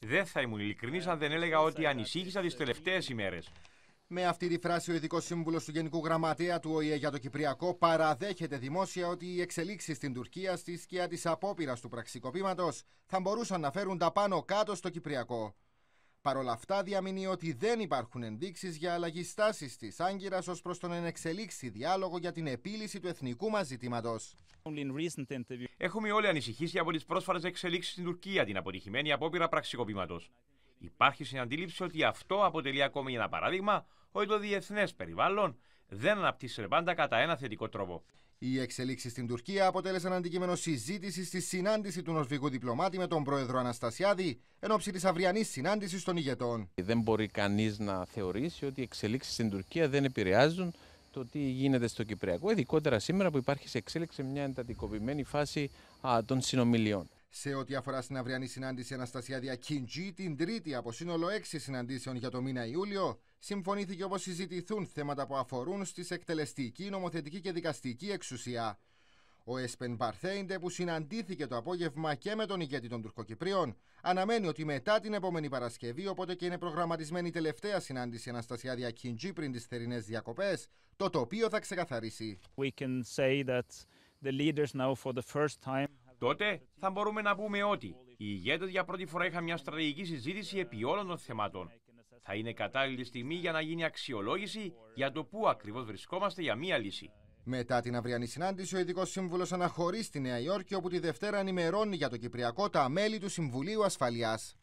Δεν θα ήμουν ειλικρινής αν δεν έλεγα ότι ανησύχησα τις τελευταίες ημέρες. Με αυτή τη φράση, ο ειδικός σύμβουλος του Γενικού Γραμματέα του ΟΗΕ για το Κυπριακό παραδέχεται δημόσια ότι οι εξελίξεις στην Τουρκία στη σκιά της απόπειρας του πραξικοπήματος θα μπορούσαν να φέρουν τα πάνω κάτω στο Κυπριακό. Παρ' όλα αυτά, διαμείνει ότι δεν υπάρχουν ενδείξεις για αλλαγή στάσης της Άγκυρας ως προς τον ενεξελίξη διάλογο για την επίλυση του εθνικού μας ζητήματος. Έχουμε όλοι ανησυχήσει από τις πρόσφατες εξελίξεις στην Τουρκία, την αποτυχημένη απόπειρα πραξικοπήματος. Υπάρχει συναντήληψη ότι αυτό αποτελεί ακόμη ένα παράδειγμα ότι το διεθνές περιβάλλον δεν αναπτύσσονται πάντα κατά ένα θετικό τρόπο. Οι εξελίξεις στην Τουρκία αποτέλεσαν αντικείμενο συζήτησης στη συνάντηση του νορβηγού διπλωμάτη με τον πρόεδρο Αναστασιάδη εν ώψη της αυριανής συνάντησης των ηγετών. Δεν μπορεί κανείς να θεωρήσει ότι οι εξελίξεις στην Τουρκία δεν επηρεάζουν το τι γίνεται στο Κυπριακό, ειδικότερα σήμερα που υπάρχει σε εξέλιξη μια εντατικοποιημένη φάση των συνομιλιών. Σε ό,τι αφορά στην αυριανή συνάντηση Αναστασιάδια Κιντζή, την τρίτη από σύνολο έξι συναντήσεων για το μήνα Ιούλιο, συμφωνήθηκε όπως συζητηθούν θέματα που αφορούν στη εκτελεστική, νομοθετική και δικαστική εξουσία. Ο Εσπεν Παρθέιντε, που συναντήθηκε το απόγευμα και με τον ηγέτη των Τουρκοκυπρίων, αναμένει ότι μετά την επόμενη Παρασκευή, οπότε και είναι προγραμματισμένη η τελευταία συνάντηση Αναστασιάδια Κιντζή πριν τις θερινές διακοπές, το τοπίο θα ξεκαθαρίσει. Τότε θα μπορούμε να πούμε ότι οι ηγέτες για πρώτη φορά είχαν μια στρατηγική συζήτηση επί όλων των θεμάτων. Θα είναι κατάλληλη στιγμή για να γίνει αξιολόγηση για το πού ακριβώς βρισκόμαστε για μία λύση. Μετά την αυριανή συνάντηση, ο ειδικός σύμβουλος αναχωρεί στη Νέα Υόρκη, όπου τη Δευτέρα ενημερώνει για το Κυπριακό τα μέλη του Συμβουλίου Ασφαλείας.